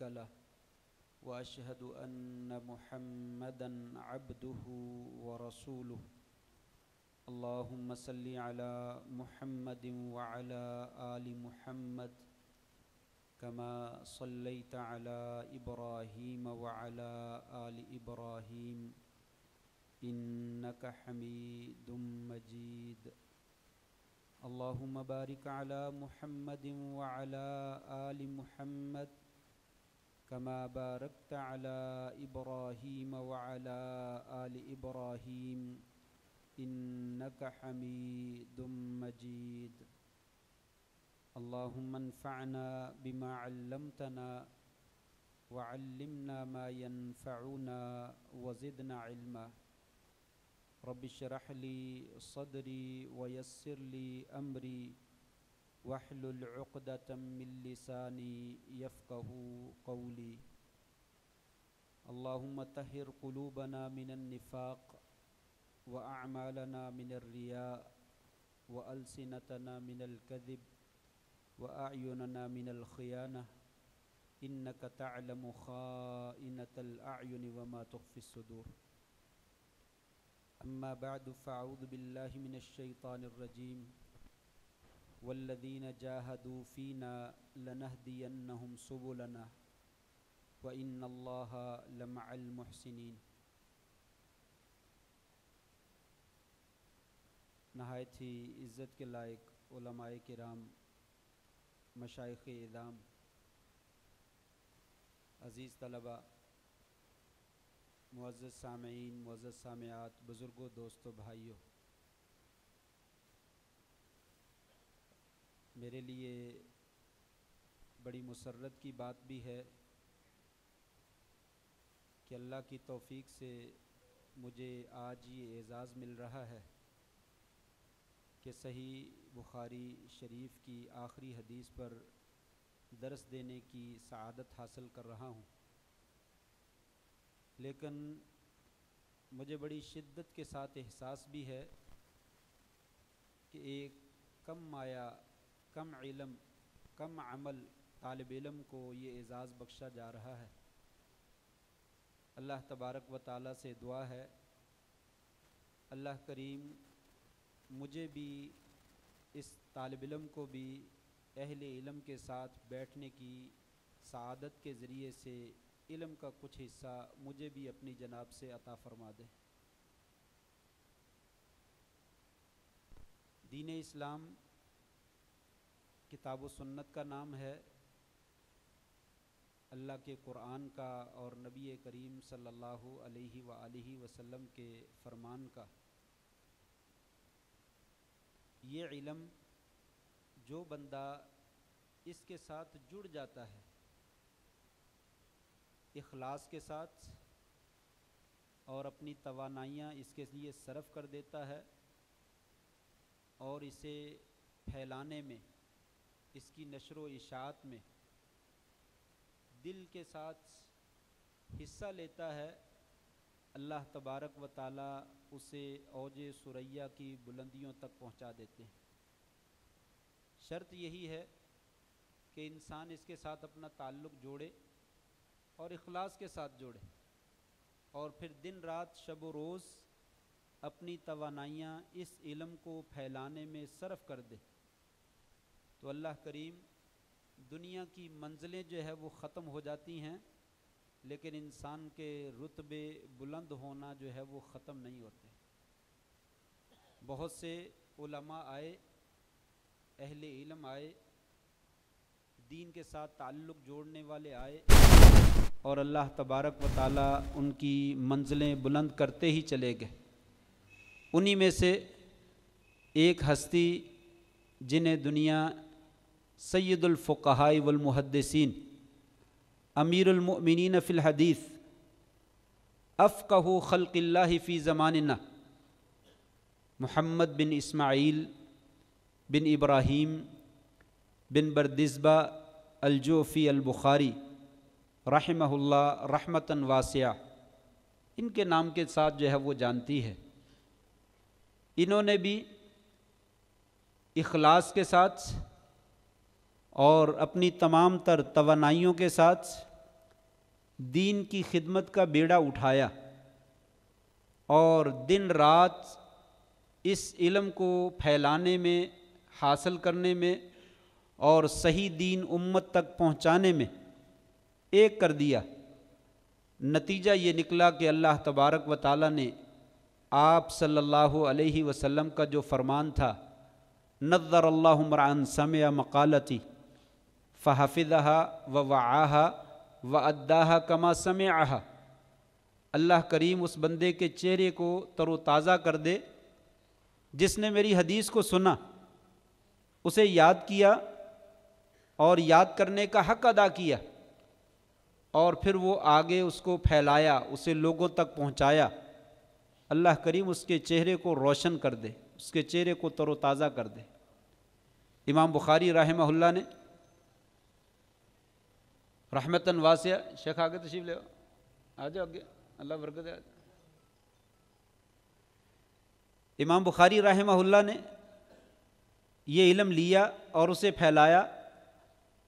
شريك له واشهد ان محمدا عبده ورسوله اللهم صل على محمد وعلى ال محمد كما صليت على ابراهيم وعلى ال ابراهيم انك حميد مجيد اللهم بارك على محمد وعلى ال محمد كما باركت على إبراهيم وعلى آل إبراهيم إنك حميد مجيد اللهم انفعنا بما علمتنا وعلمنا ما ينفعنا وزدنا علما رب اشرح لي صدري ويسر لي أمري واحلل عقدة من لساني يفقه قولي اللهم طهر قلوبنا من النفاق وأعمالنا من الرياء وألسنتنا من الكذب وأعيننا من الخيانة إنك تعلم خائنة الأعين وما تخفي الصدور أما بعد فأعوذ بالله من الشيطان الرجيم वल्लदीन जाहदूफ़ीना लनहदीन सुबुलना व इन लमहसिन नहायत ही इज़्ज़त के लायक कराम मशाइ इदाम अज़ीज़ तलबा मुआज़ सामीन मुआज़ सामयात बुज़ुर्गों दोस्तों भाइयों मेरे लिए बड़ी मुसरत की बात भी है कि अल्लाह की तौफीक से मुझे आज ये एज़ाज़ मिल रहा है कि सही बुखारी शरीफ की आखिरी हदीस पर दर्स देने की सआदत हासिल कर रहा हूँ लेकिन मुझे बड़ी शिद्दत के साथ एहसास भी है कि एक कम माया कम इलम कम अमल तालब इलम को ये एज़ाज़ बख्शा जा रहा है अल्लाह तबारक व ताली से दुआ है अल्लाह करीम मुझे भी इस तालब इलम को भी अहल इलम के साथ बैठने की सादत के ज़रिए से इलम का कुछ हिस्सा मुझे भी अपनी जनाब से अता फ़रमा दे दीन इस्लाम किताब सुन्नत का नाम है अल्लाह के कुरान का और नबी करीम सल्लल्लाहु अलैहि अलैहि वसल्लम के फरमान का ये इलम जो बंदा इसके साथ जुड़ जाता है इखलास के साथ और अपनी तोानाइयाँ इसके लिए सरफ़ कर देता है और इसे फैलाने में इसकी नशर इशात में दिल के साथ हिस्सा लेता है अल्लाह तबारक व ताली उसे औज सुरैया की बुलंदियों तक पहुंचा देते हैं शर्त यही है कि इंसान इसके साथ अपना ताल्लुक़ जोड़े और इखलास के साथ जोड़े और फिर दिन रात शब रोज़ अपनी तोानाइयाँ इस इलम को फैलाने में सरफ़ कर दे तो अल्लाह करीम दुनिया की मंजिलें जो है वो ख़त्म हो जाती हैं लेकिन इंसान के रुतबे बुलंद होना जो है वो ख़त्म नहीं होते बहुत से उलमा आए अहल इलम आए दीन के साथ ताल्लुक़ जोड़ने वाले आए और अल्लाह तबारक व ताली उनकी मंजिलें बुलंद करते ही चले गए उन्हीं में से एक हस्ती जिन्हें दुनिया सैदुल्फ़ाई वलमुहदसिन अमीरमिन फ़िलहदीस अफ़क़ खलक़ल्ला फ़ी ज़मानना मोहम्मद बिन इसमाइल बिन इब्राहीम बिन बरदिसबा अलजोफ़ी अलबुखारी रहमहुल्ला रहमतन वासिया इनके नाम के साथ जो है वो जानती है इन्होंने भी इखलास के साथ और अपनी तमाम तर तवानाइयों के साथ दीन की खिदमत का बेड़ा उठाया और दिन रात इस इलम को फैलाने में हासिल करने में और सही दीन उम्मत तक पहुंचाने में एक कर दिया नतीजा ये निकला कि अल्लाह तबारक व ताली ने आप सल्लल्लाहु अलैहि वसल्लम का जो फरमान था नज़र अल्लाह मरान समय मकालती फ़ाफिदह व वाह व अद्दाह कमा समह अल्लाह करीम उस बंदे के चेहरे को तरोताज़ा कर दे जिसने मेरी हदीस को सुना उसे याद किया और याद करने का हक अदा किया और फिर वो आगे उसको फैलाया उसे लोगों तक पहुंचाया अल्लाह करीम उसके चेहरे को रोशन कर दे उसके चेहरे को तरोताज़ा कर दे इमाम बुखारी रहमहुल्ला ने रहमतन वासिया शेख आगे तशीफ ले आ जाओ अगे अल्लाह बरकत आ इमाम बुखारी रहमहुल्ला ने यह इलम लिया और उसे फैलाया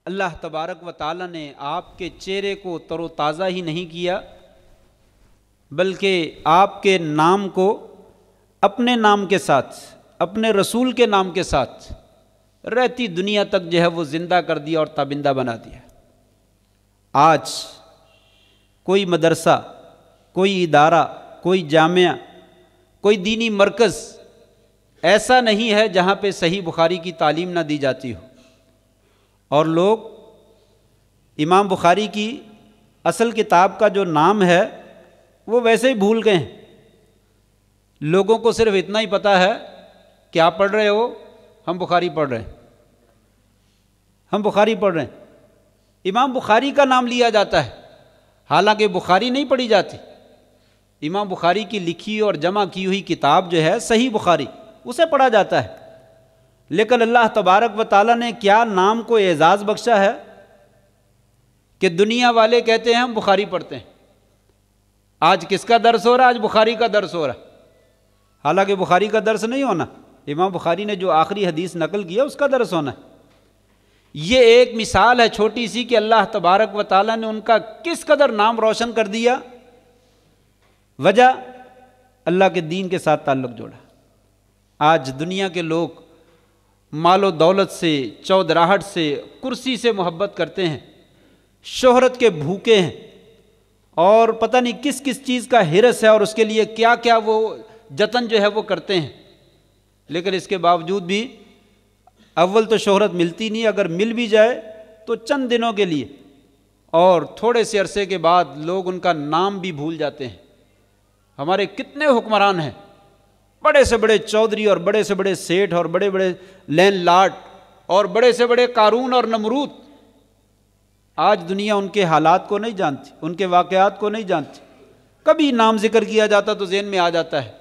अल्लाह तबारक व ताली ने आपके चेहरे को तरोताज़ा ही नहीं किया बल्कि आपके नाम को अपने नाम के साथ अपने रसूल के नाम के साथ रहती दुनिया तक जो है वो ज़िंदा कर दिया और ताबिंदा बना दिया आज कोई मदरसा कोई इदारा कोई जामिया कोई दीनी मरकज़ ऐसा नहीं है जहाँ पे सही बुखारी की तालीम ना दी जाती हो और लोग इमाम बुखारी की असल किताब का जो नाम है वो वैसे ही भूल गए हैं लोगों को सिर्फ इतना ही पता है क्या पढ़ रहे हो हम बुखारी पढ़ रहे हैं हम बुखारी पढ़ रहे हैं इमाम बुखारी का नाम लिया जाता है हालांकि बुखारी नहीं पढ़ी जाती इमाम बुखारी की लिखी और जमा की हुई किताब जो है सही बुखारी उसे पढ़ा जाता है लेकिन अल्लाह तबारक व ताली ने क्या नाम को एज़ाज़ बख्शा है कि दुनिया वाले कहते हैं हम बुखारी पढ़ते हैं आज किसका दर्स हो रहा है आज बुखारी का दर्स हो रहा है हालांकि बुखारी का दर्स नहीं होना इमाम बुखारी ने जो आखिरी हदीस नकल किया उसका दर्स होना है ये एक मिसाल है छोटी सी कि अल्लाह तबारक व ताली ने उनका किस कदर नाम रोशन कर दिया वजह अल्लाह के दीन के साथ ताल्लुक जोड़ा आज दुनिया के लोग मालो दौलत से चौधराहट से कुर्सी से मोहब्बत करते हैं शोहरत के भूखे हैं और पता नहीं किस किस चीज़ का हिरस है और उसके लिए क्या क्या वो जतन जो है वो करते हैं लेकिन इसके बावजूद भी अव्वल तो शोहरत मिलती नहीं अगर मिल भी जाए तो चंद दिनों के लिए और थोड़े से अरसे के बाद लोग उनका नाम भी भूल जाते हैं हमारे कितने हुक्मरान हैं बड़े से बड़े चौधरी और बड़े से बड़े सेठ और बड़े बड़े लैन लाट और बड़े से बड़े कारून और नमरूद आज दुनिया उनके हालात को नहीं जानती उनके वाक़ात को नहीं जानती कभी नाम जिक्र किया जाता तो जेन में आ जाता है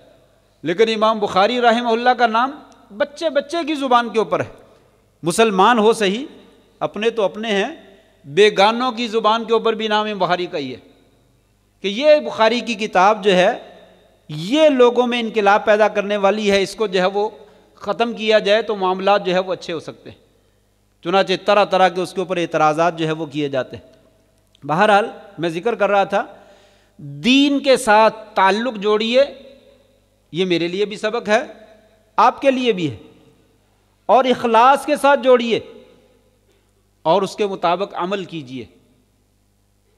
लेकिन इमाम बुखारी रहमल्ला का नाम बच्चे बच्चे की ज़ुबान के ऊपर है मुसलमान हो सही अपने तो अपने हैं बेगानों की ज़ुबान के ऊपर भी नाम बुखारी का ही है कि ये बुखारी की किताब जो है ये लोगों में इनकलाब पैदा करने वाली है इसको जो है वो ख़त्म किया जाए तो मामला जो है वो अच्छे हो सकते हैं चुनाचे तरह तरह के उसके ऊपर एतराज़ा जो है वो किए जाते हैं बहरहाल मैं ज़िक्र कर रहा था दीन के साथ ताल्लुक़ जोड़िए ये मेरे लिए भी सबक है आपके लिए भी है और इखलास के साथ जोड़िए और उसके मुताबिक अमल कीजिए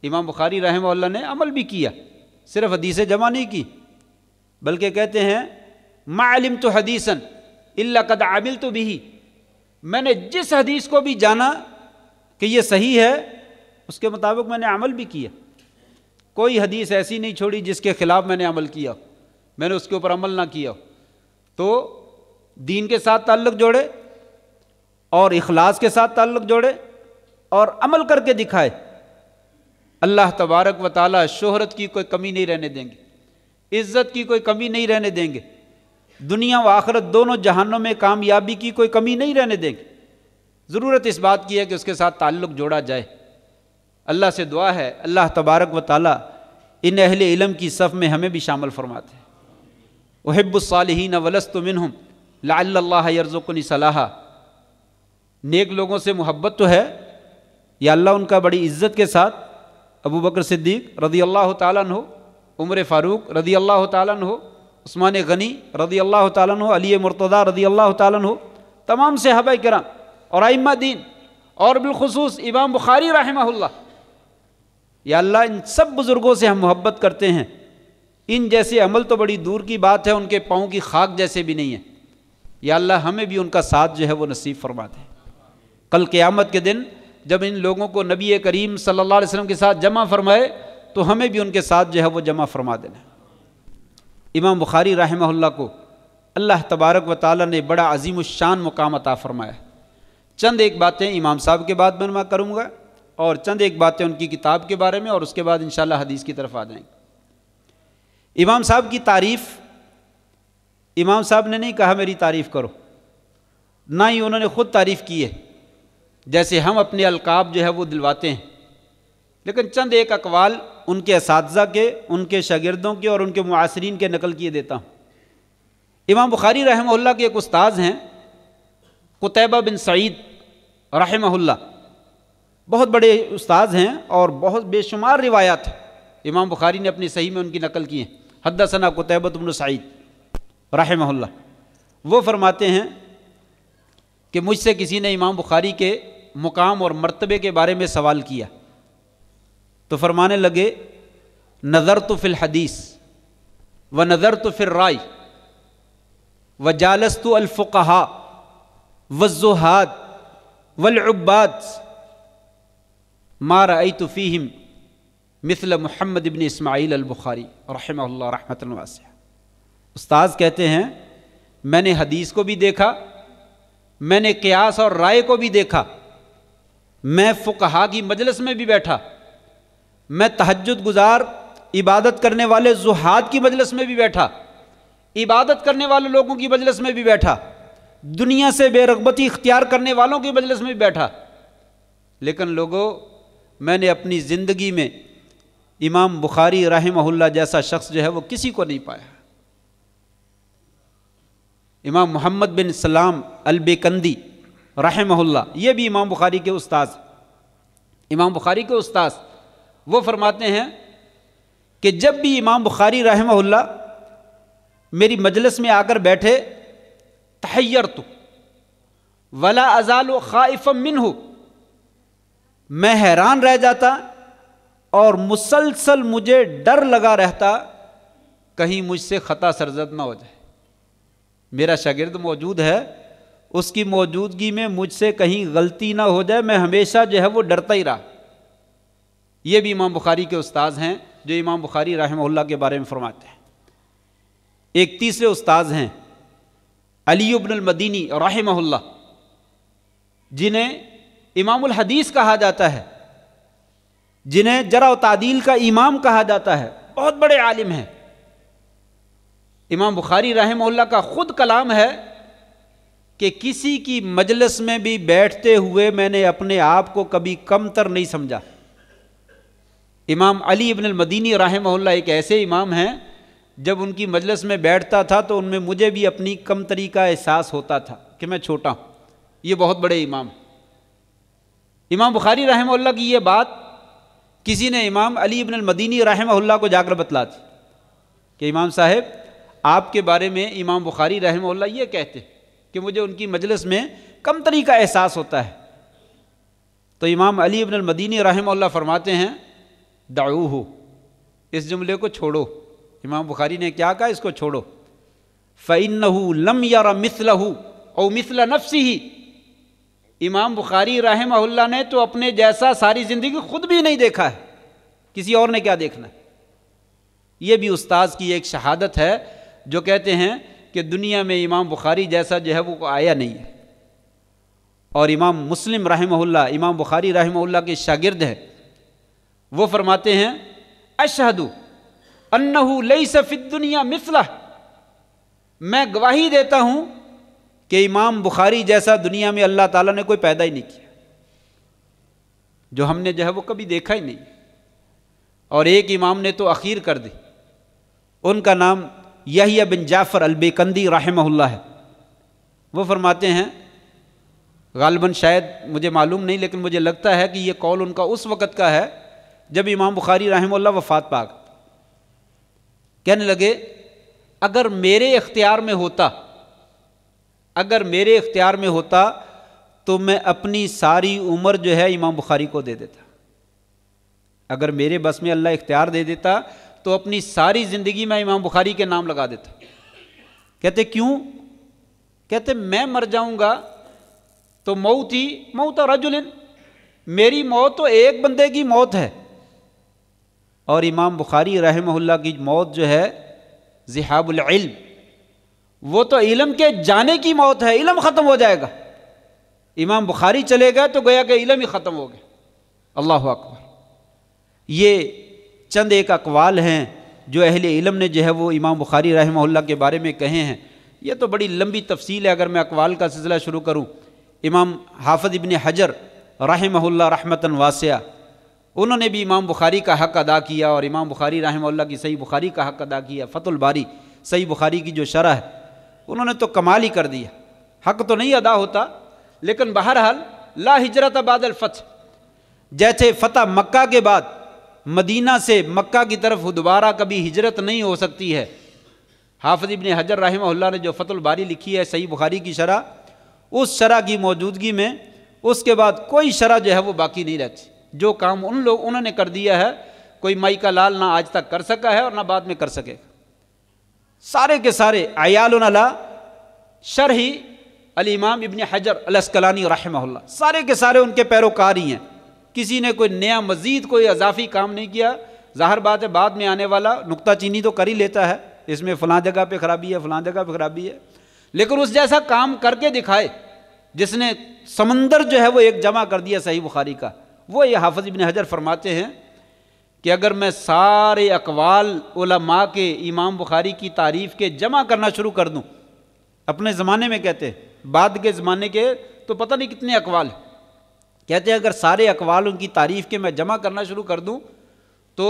इमाम बुखारी रहम ने अमल भी किया सिर्फ हदीस जमा नहीं की बल्कि कहते हैं मालिम तो हदीसन इल्ला कद आमिल तो भी मैंने जिस हदीस को भी जाना कि ये सही है उसके मुताबिक मैंने अमल भी किया कोई हदीस ऐसी नहीं छोड़ी जिसके खिलाफ मैंने अमल किया मैंने उसके ऊपर अमल ना किया तो दीन के साथ ताल्लुक़ जोड़े और इखलास के साथ ताल्लुक़ जोड़े और अमल करके दिखाए अल्लाह तबारक व ताल शोहरत की कोई कमी नहीं रहने देंगे इज़्ज़त की कोई कमी नहीं रहने देंगे दुनिया व आखरत दोनों जहानों में कामयाबी की कोई कमी नहीं रहने देंगे ज़रूरत इस बात की है कि उसके साथ ताल्लुक़ जोड़ा जाए अल्लाह से दुआ है अल्लाह तबारक व ताली इन अहल इलम की सफ़ में हमें भी शामिल फरमाते हैं वहब्बुसालहीन वलस्त मिनहम लाल्ला यरजुकनी सलाह नेक लोगों से मोहब्बत तो है या अल्लाह उनका बड़ी इज्जत के साथ अबू बकर सिद्दीक रदी अल्लाह तालन हो उम्र फ़ारूक रदी अल्लाह तालन हो उस्मान गनी रदी अल्लाह तालन हो अली मुर्तदा रदी अल्लाह तालन हो तमाम से हबा कराम और आइमा दीन और बिलखसूस इमाम बुखारी रहमहुल्ला या अल्लाह इन सब बुज़ुर्गों से हम मोहब्बत करते हैं इन जैसे अमल तो बड़ी दूर की बात है उनके पाँव की खाक जैसे भी नहीं है या अल्लाह हमें भी उनका साथ जो है वो नसीब फरमा दे कल क़यामत के दिन जब इन लोगों को नबी करीम सल्लल्लाहु अलैहि वसल्लम के साथ जमा फरमाए तो हमें भी उनके साथ जो है वो जमा फरमा देना इमाम बुखारी रहमल्ला को अल्लाह तबारक व ताली ने बड़ा अजीम शान मुकाम अता फरमाया चंद एक बातें इमाम साहब के बाद मैं करूँगा और चंद एक बातें उनकी किताब के बारे में और उसके बाद इन हदीस की तरफ आ जाएंगे इमाम साहब की तारीफ़ इमाम साहब ने नहीं कहा मेरी तारीफ़ करो ना ही उन्होंने ख़ुद तारीफ़ की है जैसे हम अपने अलकाब जो है वो दिलवाते हैं लेकिन चंद एक अकवाल उनके इस के उनके शागिर्दों के और उनके मुआसरीन के नकल किए देता हूँ इमाम बुखारी रहमल्ला के एक उस्ताद हैं कुतैबा बिन सईद रहमल्ला बहुत बड़े उस्ताद हैं और बहुत बेशुमार रिवायात इमाम बुखारी ने अपनी सही में उनकी नकल की है हद्दसना कुतैबा बिन सईद रहम वो फरमाते हैं कि मुझसे किसी ने इमाम बुखारी के मुकाम और मर्तबे के बारे में सवाल किया तो फरमाने लगे नज़र तो फिल हदीस व नज़र तो फिर राय व जालस तो अलफ़ा वज़ुहात वलबाद मार आई तो फ़ीम मिसल महमद इबन इसमाईल अलबुखारी रहमत वास्या उस्ताद कहते हैं मैंने हदीस को भी देखा मैंने क्यास और राय को भी देखा मैं फ़ुकहा की मजलस में भी बैठा मैं तहजद गुजार इबादत करने वाले जुहाद की मजलस में भी बैठा इबादत करने वाले लोगों की मजलस में भी बैठा दुनिया से बेरगबती इख्तियार करने वालों की मजलस में भी बैठा लेकिन लोगों मैंने अपनी ज़िंदगी में इमाम बुखारी रहमहुल्ला जैसा शख्स जो है वो किसी को नहीं पाया इमाम मोहम्मद बिन सलाम अलबेकंदी रहमहुल्ला ये भी इमाम बुखारी के उस्ताद इमाम बुखारी के उस्ताद वो फरमाते हैं कि जब भी इमाम बुखारी रहमहुल्ला मेरी मजलिस में आकर बैठे तहैर तो वला अजाल खाइफम मिन हो मैं हैरान रह जाता और मुसलसल मुझे डर लगा रहता कहीं मुझसे ख़ता सरजद ना हो जाए मेरा शागिर्द मौजूद है उसकी मौजूदगी में मुझसे कहीं गलती ना हो जाए मैं हमेशा जो है वो डरता ही रहा ये भी इमाम बुखारी के उस्ताद हैं जो इमाम बुखारी रहमल्ला के बारे में फरमाते हैं एक तीसरे उस्ताद हैं अली और रहमल्ला जिन्हें इमामुल हदीस कहा जाता है जिन्हें जरा तादील का इमाम कहा जाता है बहुत बड़े आलिम हैं इमाम बुखारी रहमल्ला का ख़ुद कलाम है कि किसी की मजलस में भी बैठते हुए मैंने अपने आप को कभी कमतर नहीं समझा इमाम अली इबन मदीनी रहमल्ला एक ऐसे इमाम हैं जब उनकी मजलिस में बैठता था तो उनमें मुझे भी अपनी कमतरी का एहसास होता था कि मैं छोटा हूँ ये बहुत बड़े इमाम इमाम बुखारी रहमल्ला की ये बात किसी ने इमाम अली इबन मदीनी रहमल्ला को जाकर बतला थी कि इमाम साहब आपके बारे में इमाम बुखारी रहमल्ला ये कहते कि मुझे उनकी मजलिस में कमतरी का एहसास होता है तो इमाम अली अबन मदीनी रहमल्ला फरमाते हैं दाऊ इस जुमले को छोड़ो इमाम बुखारी ने क्या कहा इसको छोड़ो फ़ैन लम यार मिसलहू और मिसल नफसी ही इमाम बुखारी रहमल्ला ने तो अपने जैसा सारी ज़िंदगी खुद भी नहीं देखा है किसी और ने क्या देखना ये भी उस्ताद की एक शहादत है जो कहते हैं कि दुनिया में इमाम बुखारी जैसा जो है वो आया नहीं है और इमाम मुस्लिम रहमहुल्ला इमाम बुखारी रहमहुल्ला के शागिर्द है वो फरमाते हैं अशहदु अन्नहू लई सफ़िद दुनिया मिसला मैं गवाही देता हूँ कि इमाम बुखारी जैसा दुनिया में अल्लाह ताला ने कोई पैदा ही नहीं किया जो हमने जो है वो कभी देखा ही नहीं और एक इमाम ने तो अखीर कर दी उनका नाम यही बिन जाफ़र अलबेकंदी रहमल्ला है वो फरमाते हैं गालबन शायद मुझे मालूम नहीं लेकिन मुझे लगता है कि ये कॉल उनका उस वक़्त का है जब इमाम बुखारी रहमल्ला वफ़ात पाक कहने लगे अगर मेरे इख्तियार में होता अगर मेरे इख्तियार में होता तो मैं अपनी सारी उम्र जो है इमाम बुखारी को दे देता अगर मेरे बस में अल्लाह इख्तियार दे देता तो अपनी सारी ज़िंदगी में इमाम बुखारी के नाम लगा देता कहते क्यों कहते मैं मर जाऊंगा तो मऊ थी मऊ तो रजुलिन मेरी मौत तो एक बंदे की मौत है और इमाम बुखारी रहमहुल्ला की मौत जो है जिहाबुल इल्म वो तो इलम के जाने की मौत है इलम ख़त्म हो जाएगा इमाम बुखारी चले गए तो गया कि इलम ही ख़त्म हो गया अल्लाह अकबर ये चंद एक अकवाल हैं जो अहले इलम ने जो है वो इमाम बुखारी रहमल्ला के बारे में कहे हैं ये तो बड़ी लंबी तफसील है अगर मैं अकवाल का सिलसिला शुरू करूँ इमाम हाफज इबन हजर रहमल्ला रहमतन वास्या उन्होंने भी इमाम बुखारी का हक अदा किया और इमाम बुखारी रहमल्ला की सही बुखारी का हक अदा किया फ़तुल बारी सही बुखारी की जो शरह है उन्होंने तो कमाल ही कर दिया हक तो नहीं अदा होता लेकिन बहरहाल ला हिजरत बादल फ़त जैसे फ़तह मक्का के बाद मदीना से मक्का की तरफ दोबारा कभी हिजरत नहीं हो सकती है हाफिज इबन हजर रहमल्ला ने जो फतुल बारी लिखी है सही बुखारी की शरह उस शरह की मौजूदगी में उसके बाद कोई शरह जो है वो बाकी नहीं रहती जो काम उन लोग उन्होंने कर दिया है कोई माई का लाल ना आज तक कर सका है और ना बाद में कर सकेगा सारे के सारे आयाल ही शरही इमाम इबन हजर अलस्कलानी रहमल्ला सारे के सारे उनके पैरोकार ही हैं किसी ने कोई नया मज़ीद कोई अजाफी काम नहीं किया ज़ाहर बात है बाद में आने वाला नुकता चीनी तो कर ही लेता है इसमें फ़लाँ जगह पे खराबी है फलां जगह पे खराबी है लेकिन उस जैसा काम करके दिखाए जिसने समंदर जो है वो एक जमा कर दिया सही बुखारी का वो ये हाफज इबन हजर फरमाते हैं कि अगर मैं सारे अकवाल उलमा के इमाम बुखारी की तारीफ़ के जमा करना शुरू कर दूँ अपने ज़माने में कहते बाद के ज़माने के तो पता नहीं कितने अकवाल हैं कहते हैं अगर सारे अकवाल उनकी तारीफ़ के मैं जमा करना शुरू कर दूँ तो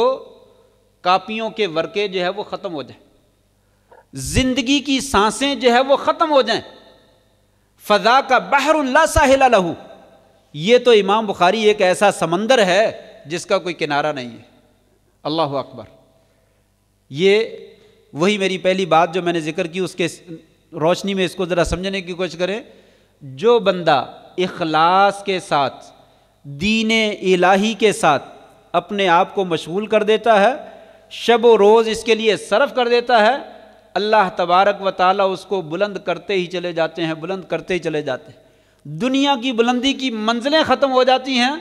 कापियों के वर्के जो है वो ख़त्म हो जाए ज़िंदगी की सांसें जो है वो ख़त्म हो जाए फ़जा का बहरुल्ला साहिला लहू ये तो इमाम बुखारी एक ऐसा समंदर है जिसका कोई किनारा नहीं है अल्लाह अकबर ये वही मेरी पहली बात जो मैंने जिक्र की उसके रोशनी में इसको ज़रा समझने की कोशिश करें जो बंदा इखलास के साथ दीन इलाही के साथ अपने आप को मशगूल कर देता है शब व रोज़ इसके लिए सरफ कर देता है अल्लाह तबारक व ताली उसको बुलंद करते ही चले जाते हैं बुलंद करते ही चले जाते हैं दुनिया की बुलंदी की मंजिलें ख़त्म हो जाती हैं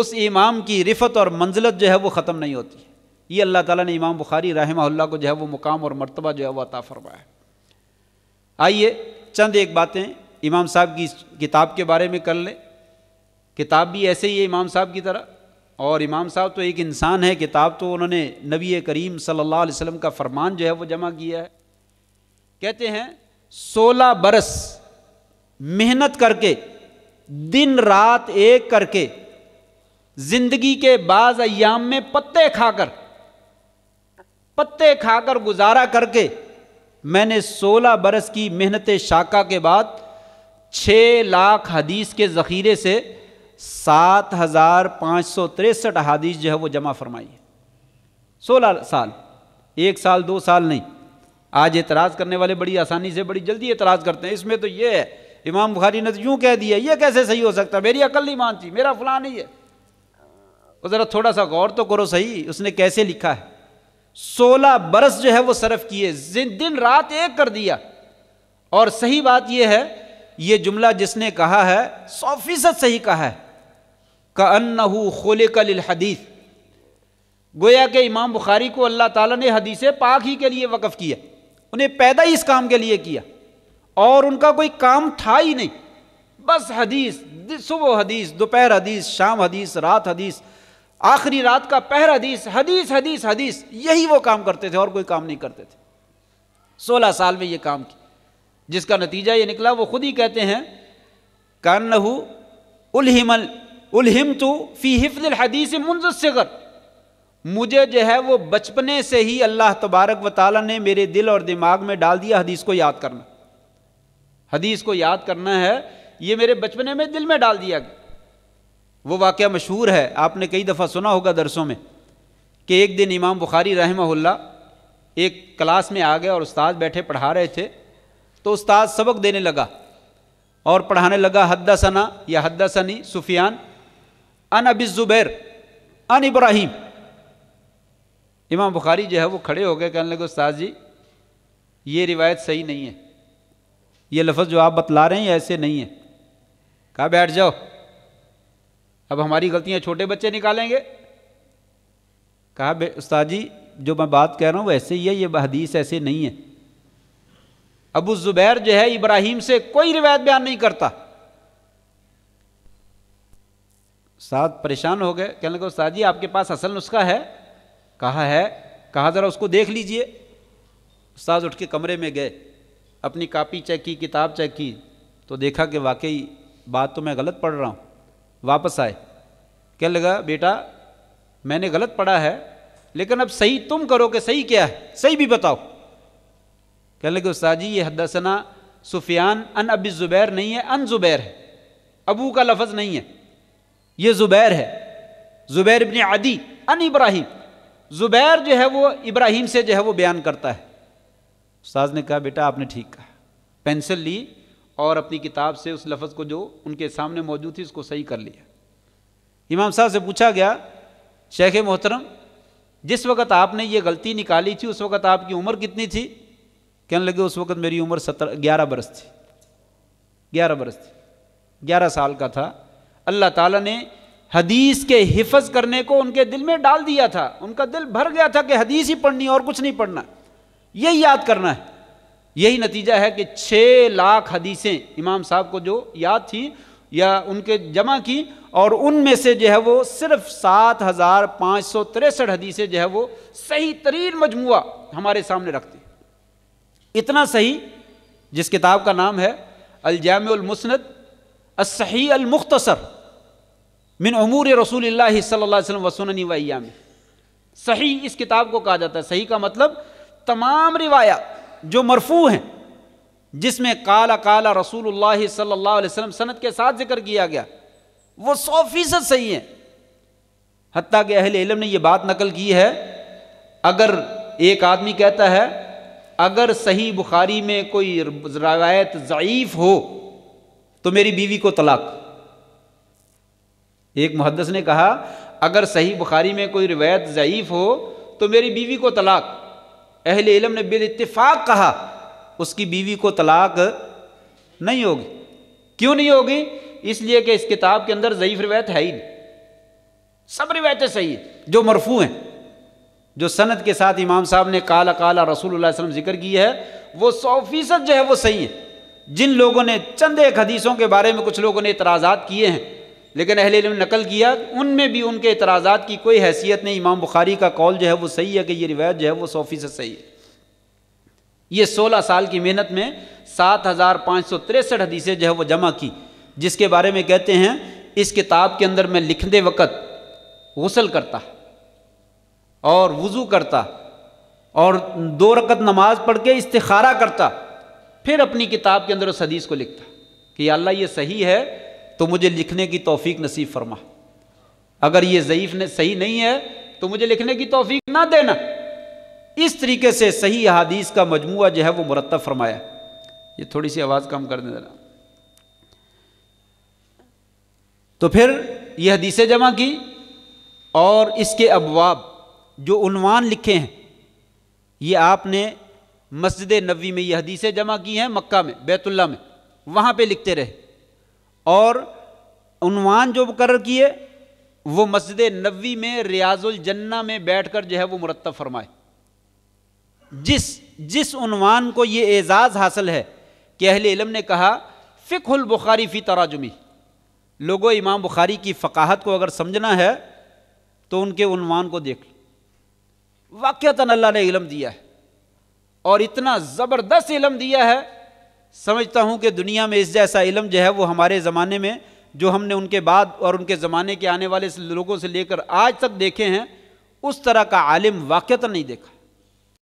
उस इमाम की रिफत और मंजिलत जो है वो ख़त्म नहीं होती ये अल्लाह ताला ने इमाम बुखारी रहमल्ला को जो है वो मुकाम और मरतबा जो है वो अता फरमाया आइए चंद एक बातें इमाम साहब की किताब के बारे में कर ले किताब भी ऐसे ही है इमाम साहब की तरह और इमाम साहब तो एक इंसान है किताब तो उन्होंने नबी करीम सल्लल्लाहु अलैहि वसल्लम का फरमान जो है वो जमा किया है कहते हैं सोलह बरस मेहनत करके दिन रात एक करके जिंदगी के बाद अयाम में पत्ते खाकर पत्ते खाकर गुजारा करके मैंने सोलह बरस की मेहनत शाखा के बाद छः लाख हदीस के ज़ख़ीरे से सात हज़ार पाँच सौ तिरसठ हदीस जो है वो जमा फरमाई है सोलह साल एक साल दो साल नहीं आज एतराज़ करने वाले बड़ी आसानी से बड़ी जल्दी एतराज़ करते हैं इसमें तो ये है इमाम बुखारी ने तो यूँ कह दिया ये कैसे सही हो सकता मेरी अकल नहीं मानती मेरा फला नहीं है वो ज़रा थोड़ा सा गौर तो करो सही उसने कैसे लिखा है सोलह बरस जो है वो सरफ किए दिन रात एक कर दिया और सही बात यह है ये जुमला जिसने कहा है सौ फीसद सही कहा है का खोले कल हदीस गोया के इमाम बुखारी को अल्लाह ताला ने हदीसे पाक ही के लिए वक़फ़ किया उन्हें पैदा ही इस काम के लिए किया और उनका कोई काम था ही नहीं बस हदीस सुबह हदीस दोपहर हदीस शाम हदीस रात हदीस आखिरी रात का पहर हदीस हदीस हदीस हदीस यही वो काम करते थे और कोई काम नहीं करते थे सोलह साल में ये काम किया जिसका नतीजा ये निकला वो खुद ही कहते हैं कान नहू उलहिमल उलहिम तो फ़ी हिफ्ल हदीस मुंजर मुझे जो है वो बचपने से ही अल्लाह तबारक व ताली ने मेरे दिल और दिमाग में डाल दिया हदीस को याद करना हदीस को याद करना है ये मेरे बचपने में दिल में डाल दिया गया वो वाक़ मशहूर है आपने कई दफ़ा सुना होगा दरसों में कि एक दिन इमाम बुखारी रहम्ला एक क्लास में आ गए और उस्ताद बैठे पढ़ा रहे थे तो उस्ताद सबक देने लगा और पढ़ाने लगा हद्दसना या हद्दसनी सुफियान अन अबी ज़ुबैर अन इब्राहिम इमाम बुखारी जो है वो खड़े हो गए कहने लगे उस्ताद जी ये रिवायत सही नहीं है ये लफ्ज़ जो आप बतला रहे हैं ऐसे नहीं है कहा बैठ जाओ अब हमारी गलतियां छोटे बच्चे निकालेंगे कहा उस्ताद जी जो मैं बात कह रहा हूँ वैसे ही है ये हदीस ऐसे नहीं है अबू जुबैर जो है इब्राहिम से कोई रिवायत बयान नहीं करता साथ परेशान हो गए कहने लगे उस्ताद जी आपके पास असल नुस्खा है कहा है कहा ज़रा उसको देख लीजिए साज उठ के कमरे में गए अपनी कापी चेक की किताब चेक की तो देखा कि वाकई बात तो मैं गलत पढ़ रहा हूँ वापस आए कह लगा बेटा मैंने गलत पढ़ा है लेकिन अब सही तुम करो कि सही क्या है सही भी बताओ कह लगे उस्ताद जी ये हदसना सुफियान अन अबी ज़ुबैर नहीं है अन ज़ुबैर है अबू का लफज नहीं है ये ज़ुबैर है ज़ुबैर इबन आदि अन इब्राहिम ज़ुबैर जो है वो इब्राहिम से जो है वो बयान करता है उस्ताद ने कहा बेटा आपने ठीक कहा पेंसिल ली और अपनी किताब से उस लफ्ज़ को जो उनके सामने मौजूद थी उसको सही कर लिया इमाम साहब से पूछा गया शेख मोहतरम जिस वक्त आपने ये गलती निकाली थी उस वक्त आपकी उम्र कितनी थी कहने लगे उस वक्त मेरी उम्र सत्रह ग्यारह बरस थी ग्यारह बरस थी ग्यारह साल का था अल्लाह ताला ने हदीस के हिफज करने को उनके दिल में डाल दिया था उनका दिल भर गया था कि हदीस ही पढ़नी और कुछ नहीं पढ़ना यही याद करना है यही नतीजा है कि छः लाख हदीसें इमाम साहब को जो याद थी या उनके जमा की और उनमें से जो है वो सिर्फ सात हज़ार पाँच सौ तिरसठ हदीसें जो है वो सही तरीन मजमु हमारे सामने रखती इतना सही जिस किताब का नाम है अलजामसनद असही अलमुख्तसर मिन अमूर रसूल सल्ला वसम व्याम सही इस किताब को कहा जाता है सही का मतलब तमाम रिवाया जो मरफू हैं जिसमें काला काला रसूल सल्ला सनत के साथ जिक्र किया गया वो सौ फीसद सही है हती के अहल इलम ने यह बात नकल की है अगर एक आदमी कहता है अगर सही बुखारी में कोई रवायत ज़यीफ़ हो तो मेरी बीवी को तलाक एक मुहदस ने कहा अगर सही बुखारी में कोई रिवायत ज़यीफ़ हो तो मेरी बीवी को तलाक अहल इलम ने बिल इतफ़ाक़ कहा उसकी बीवी को तलाक नहीं होगी क्यों नहीं होगी इसलिए कि इस किताब के अंदर ज़यीफ़ रिवायत है ही नहीं सब रिवायतें सही है जो मरफू हैं जो सनत के साथ इमाम साहब ने काला काला रसूल वसम जिक्र की है वो सौ फीसद जो है वो सही है जिन लोगों ने चंद एक हदीसों के बारे में कुछ लोगों ने इतराज़ात किए हैं लेकिन अहल ने नकल किया उनमें भी उनके इतराज़ात की कोई हैसियत नहीं इमाम बुखारी का कौल जो है वो सही है कि ये रिवायत जो है वो सौ फीसद सही है ये सोलह साल की मेहनत में सात हज़ार पाँच सौ तिरसठ हदीसें जो है वो जमा की जिसके बारे में कहते हैं इस किताब के अंदर मैं लिखते वक्त गसल करता और वज़ू करता और दो रकत नमाज पढ़ के इस्तारा करता फिर अपनी किताब के अंदर उस हदीस को लिखता कि अल्लाह ये सही है तो मुझे लिखने की तोफ़ी नसीब फरमा अगर ये ज़यीफ़ ने सही नहीं है तो मुझे लिखने की तोफ़ी ना देना इस तरीके से सही हदीस का मजमू जो है वो मुरतब फरमाया ये थोड़ी सी आवाज़ कम कर देना तो फिर यह हदीसें जमा की और इसके अबवाब जो उनवान लिखे हैं ये आपने मस्जिद नबी में ये हदीसें जमा की हैं मक्का में बैतुल्ला में वहाँ पे लिखते रहे और उनवान जो मुकर किए वो मस्जिद नबी में रियाजुल जन्ना में बैठकर जो है वो मुरतब फरमाए जिस जिस उनवान को ये एज़ाज़ हासिल है कि अहल इलम ने कहा फ़िकुल बुखारी फ़ी तराजुमी लोगों इमाम बुखारी की फ़काहत को अगर समझना है तो उनके उनवान को देख वाक़ता तो अल्लाह ने इलम दिया है और इतना ज़बरदस्त इलम दिया है समझता हूँ कि दुनिया में इस जैसा इलम जो है वो हमारे ज़माने में जो हमने उनके बाद और उनके ज़माने के आने वाले लोगों से लेकर आज तक देखे हैं उस तरह का आलिम वाक़ता तो नहीं देखा